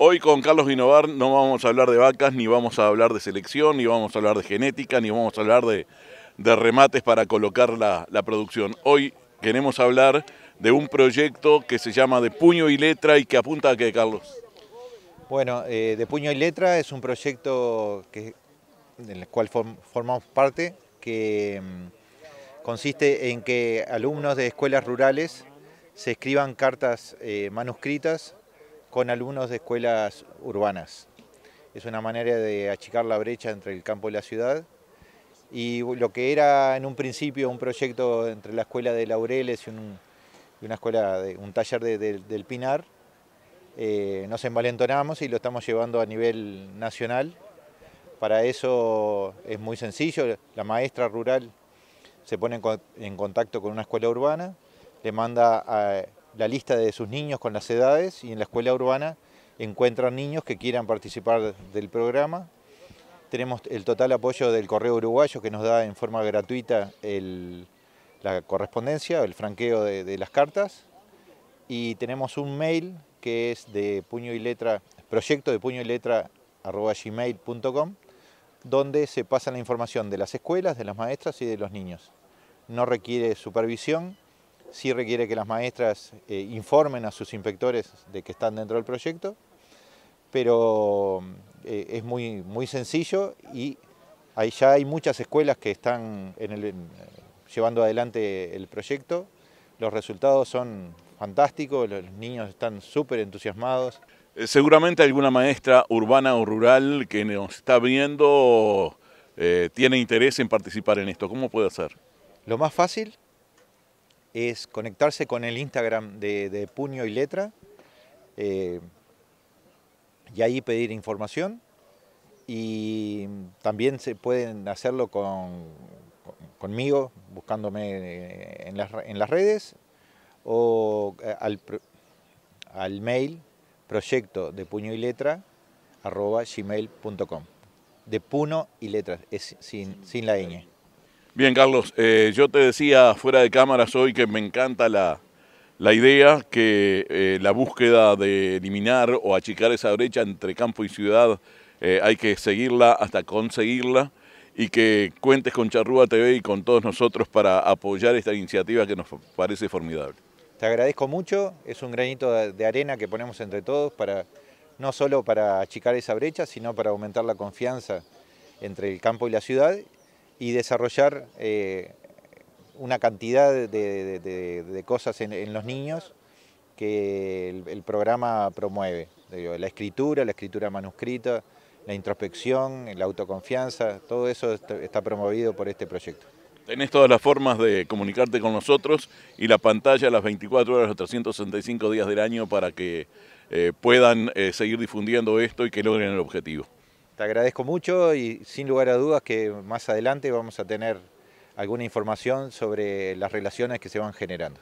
Hoy con Carlos Vinovar no vamos a hablar de vacas, ni vamos a hablar de selección, ni vamos a hablar de genética, ni vamos a hablar de, remates para colocar la, producción. Hoy queremos hablar de un proyecto que se llama De Puño y Letra y que apunta a qué, Carlos. Bueno, eh, De Puño y Letra es un proyecto que, en el cual formamos parte que mm, consiste en que alumnos de escuelas rurales se escriban cartas eh, manuscritas con alumnos de escuelas urbanas. Es una manera de achicar la brecha entre el campo y la ciudad. Y lo que era en un principio un proyecto entre la escuela de Laureles y, un, una escuela, de, un taller del Pinar, eh, nos envalentonamos y lo estamos llevando a nivel nacional para eso es muy sencillo, la maestra rural se pone en contacto con una escuela urbana, le manda la lista de sus niños con las edades y en la escuela urbana encuentran niños que quieran participar del programa. Tenemos el total apoyo del Correo Uruguayo que nos da en forma gratuita la correspondencia, el franqueo de, de las cartas. Y tenemos un mail que es de puño y letra, proyecto de puño y letra arroba gmail.com donde se pasa la información de las escuelas, de las maestras y de los niños. No requiere supervisión, sí requiere que las maestras eh, informen a sus inspectores de que están dentro del proyecto, pero eh, es muy, sencillo y ya hay muchas escuelas que están llevando adelante el proyecto. Los resultados son fantásticos, los niños están súper entusiasmados. Eh, seguramente alguna maestra urbana o rural que nos está viendo eh, tiene interés en participar en esto. ¿Cómo puede hacer? Lo más fácil es conectarse con el Instagram de, Puño y Letra eh, y ahí pedir información. Y también se pueden hacerlo conmigo, buscándome en las, redes o al, al mail proyecto de puño y letra gmail.com. De puno y letras, es sin, la ñ. Bien, Carlos, eh, yo te decía fuera de cámaras hoy que me encanta la, idea que eh, la búsqueda de eliminar o achicar esa brecha entre campo y ciudad eh, hay que seguirla hasta conseguirla y que cuentes con Charrúa TV y con todos nosotros para apoyar esta iniciativa que nos parece formidable. Te agradezco mucho, es un granito de arena que ponemos entre todos para no solo para achicar esa brecha, sino para aumentar la confianza entre el campo y la ciudad y desarrollar eh, una cantidad de, cosas en, los niños que el, programa promueve. La escritura, la escritura manuscrita, la introspección, la autoconfianza, todo eso está promovido por este proyecto. Tenés todas las formas de comunicarte con nosotros y la pantalla a las 24 horas, los 365 días del año para que eh, puedan eh, seguir difundiendo esto y que logren el objetivo. Te agradezco mucho y sin lugar a dudas que más adelante vamos a tener alguna información sobre las relaciones que se van generando.